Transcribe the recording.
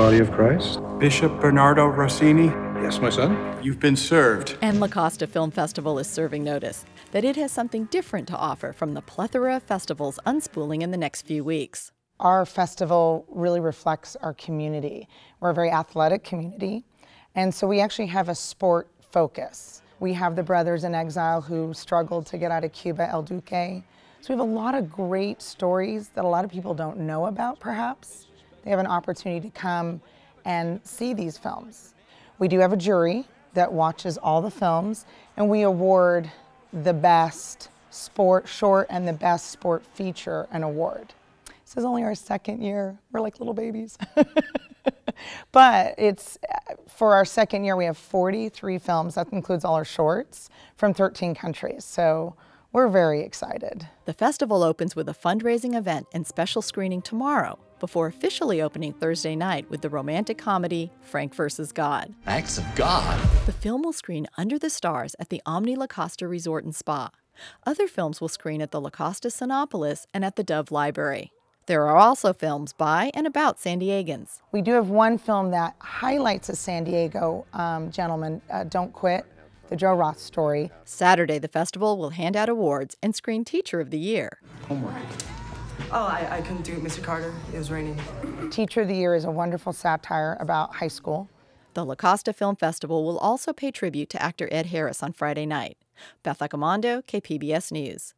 body of Christ. Bishop Bernardo Rossini. Yes, my son. You've been served. And La Costa Film Festival is serving notice that it has something different to offer from the plethora of festivals unspooling in the next few weeks. Our festival really reflects our community. We're a very athletic community, and so we actually have a sport focus. We have the brothers in exile who struggled to get out of Cuba, El Duque. So we have a lot of great stories that a lot of people don't know about, perhaps they have an opportunity to come and see these films. We do have a jury that watches all the films, and we award the best sport short and the best sport feature an award. This is only our second year. We're like little babies. but it's for our second year, we have 43 films. That includes all our shorts from 13 countries. So we're very excited. The festival opens with a fundraising event and special screening tomorrow before officially opening Thursday night with the romantic comedy Frank vs. God. Acts of God. The film will screen under the stars at the Omni La Costa Resort and Spa. Other films will screen at the La Costa Sinopolis and at the Dove Library. There are also films by and about San Diegans. We do have one film that highlights a San Diego um, gentleman, uh, Don't Quit the Joe Roth story. Saturday, the festival will hand out awards and screen Teacher of the Year. Homework. Oh, I, I couldn't do it, Mr. Carter. It was raining. Teacher of the Year is a wonderful satire about high school. The La Costa Film Festival will also pay tribute to actor Ed Harris on Friday night. Beth Accomando, KPBS News.